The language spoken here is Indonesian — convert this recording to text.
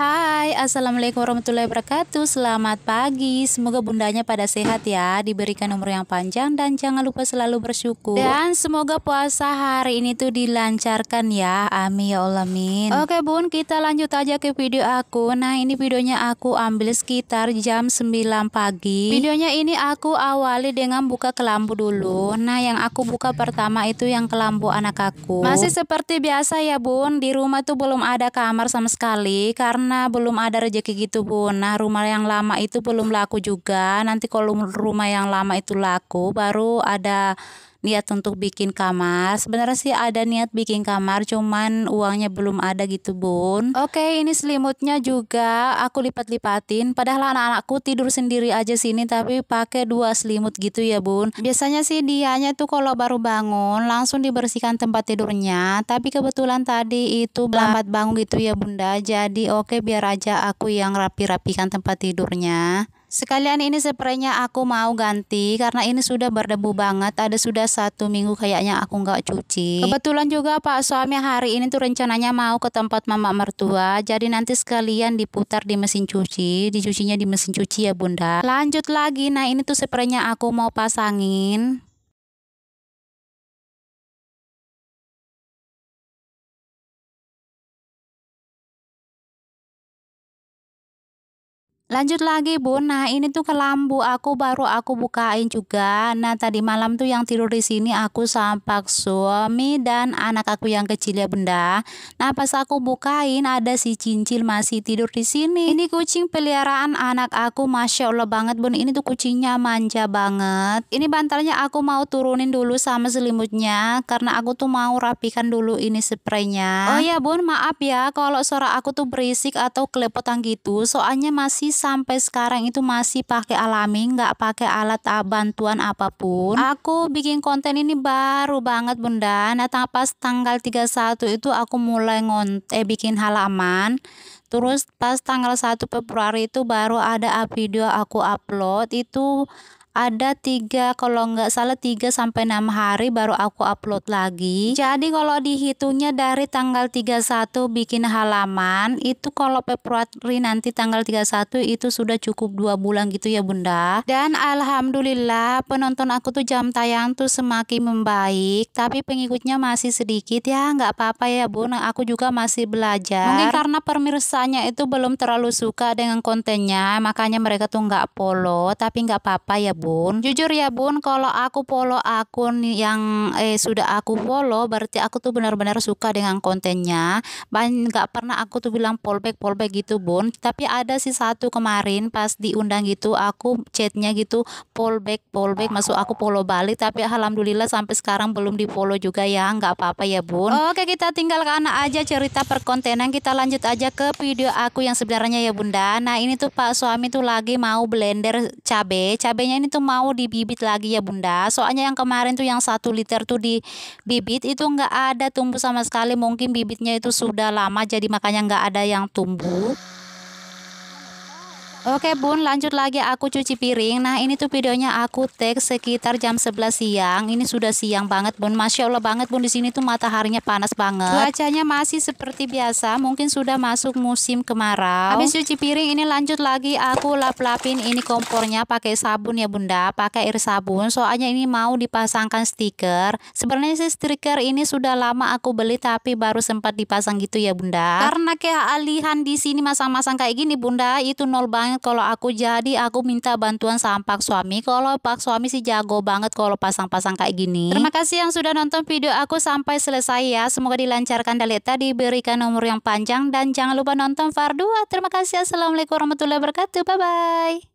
Hai, Assalamualaikum warahmatullahi wabarakatuh Selamat pagi Semoga bundanya pada sehat ya Diberikan umur yang panjang dan jangan lupa selalu bersyukur Dan semoga puasa hari ini tuh dilancarkan ya Amin ya Allah min Oke bun, kita lanjut aja ke video aku Nah ini videonya aku ambil sekitar jam 9 pagi Videonya ini aku awali dengan buka kelambu dulu Nah yang aku buka pertama itu yang kelambu anak aku Masih seperti biasa ya bun Di rumah tuh belum ada kamar sama sekali Karena karena belum ada rezeki gitu Bun. Nah, rumah yang lama itu belum laku juga. Nanti kalau rumah yang lama itu laku baru ada niat untuk bikin kamar. Sebenarnya sih ada niat bikin kamar, cuman uangnya belum ada gitu, Bun. Oke, ini selimutnya juga aku lipat-lipatin. Padahal anak-anakku tidur sendiri aja sini tapi pakai dua selimut gitu ya, Bun. Biasanya sih dianya tuh kalau baru bangun langsung dibersihkan tempat tidurnya, tapi kebetulan tadi itu lambat bangun gitu ya, Bunda. Jadi oke biar aja aku yang rapi-rapikan tempat tidurnya. Sekalian ini sepertinya aku mau ganti karena ini sudah berdebu banget. Ada sudah satu minggu kayaknya aku nggak cuci. Kebetulan juga Pak suami hari ini tuh rencananya mau ke tempat mama mertua. Jadi nanti sekalian diputar di mesin cuci. Dicucinya di mesin cuci ya bunda. Lanjut lagi. Nah ini tuh sepertinya aku mau pasangin. Lanjut lagi bun, nah ini tuh ke lampu aku baru aku bukain juga Nah tadi malam tuh yang tidur di sini aku sampak suami dan anak aku yang kecil ya benda Nah pas aku bukain ada si cincil masih tidur di sini Ini kucing peliharaan anak aku Masya Allah banget bun, ini tuh kucingnya manja banget Ini bantalnya aku mau turunin dulu sama selimutnya Karena aku tuh mau rapikan dulu ini spraynya Oh ya bun maaf ya kalau suara aku tuh berisik atau kelepotan gitu Soalnya masih sampai sekarang itu masih pakai alami, nggak pakai alat ah, bantuan apapun. Aku bikin konten ini baru banget Bunda. Nah, pas tanggal 31 itu aku mulai ngont eh bikin halaman. Terus pas tanggal 1 Februari itu baru ada ah, video aku upload itu ada tiga kalau nggak salah 3 sampai 6 hari baru aku upload lagi. Jadi kalau dihitungnya dari tanggal 31 bikin halaman itu kalau Februari nanti tanggal 31 itu sudah cukup dua bulan gitu ya Bunda. Dan alhamdulillah penonton aku tuh jam tayang tuh semakin membaik tapi pengikutnya masih sedikit ya nggak apa-apa ya Bun. Nah, aku juga masih belajar. Mungkin karena pemirsanya itu belum terlalu suka dengan kontennya makanya mereka tuh nggak follow tapi nggak apa-apa ya Bun bun jujur ya bun kalau aku follow akun yang eh sudah aku follow berarti aku tuh benar-benar suka dengan kontennya ban nggak pernah aku tuh bilang polback polback gitu bun tapi ada sih satu kemarin pas diundang gitu aku chatnya gitu polback polback masuk aku follow balik tapi alhamdulillah sampai sekarang belum di follow juga ya nggak apa-apa ya bun oke kita tinggal ke anak aja cerita perkontenan kita lanjut aja ke video aku yang sebenarnya ya bunda nah ini tuh pak suami tuh lagi mau blender cabe cabenya ini itu mau dibibit lagi ya bunda soalnya yang kemarin tuh yang satu liter tuh dibibit itu nggak ada tumbuh sama sekali mungkin bibitnya itu sudah lama jadi makanya nggak ada yang tumbuh Oke bun lanjut lagi aku cuci piring Nah ini tuh videonya aku take sekitar jam 11 siang Ini sudah siang banget bun Masya Allah banget bun di sini tuh mataharinya panas banget Cuacanya masih seperti biasa Mungkin sudah masuk musim kemarau Habis cuci piring ini lanjut lagi Aku lap-lapin ini kompornya pakai sabun ya bunda Pakai air sabun Soalnya ini mau dipasangkan stiker Sebenarnya sih stiker ini sudah lama aku beli Tapi baru sempat dipasang gitu ya bunda Karena kayak alihan di sini masang-masang kayak gini bunda Itu nol banget banget kalau aku jadi aku minta bantuan sama pak suami kalau pak suami sih jago banget kalau pasang-pasang kayak gini terima kasih yang sudah nonton video aku sampai selesai ya semoga dilancarkan daleta diberikan umur yang panjang dan jangan lupa nonton Fardua terima kasih assalamualaikum warahmatullahi wabarakatuh bye bye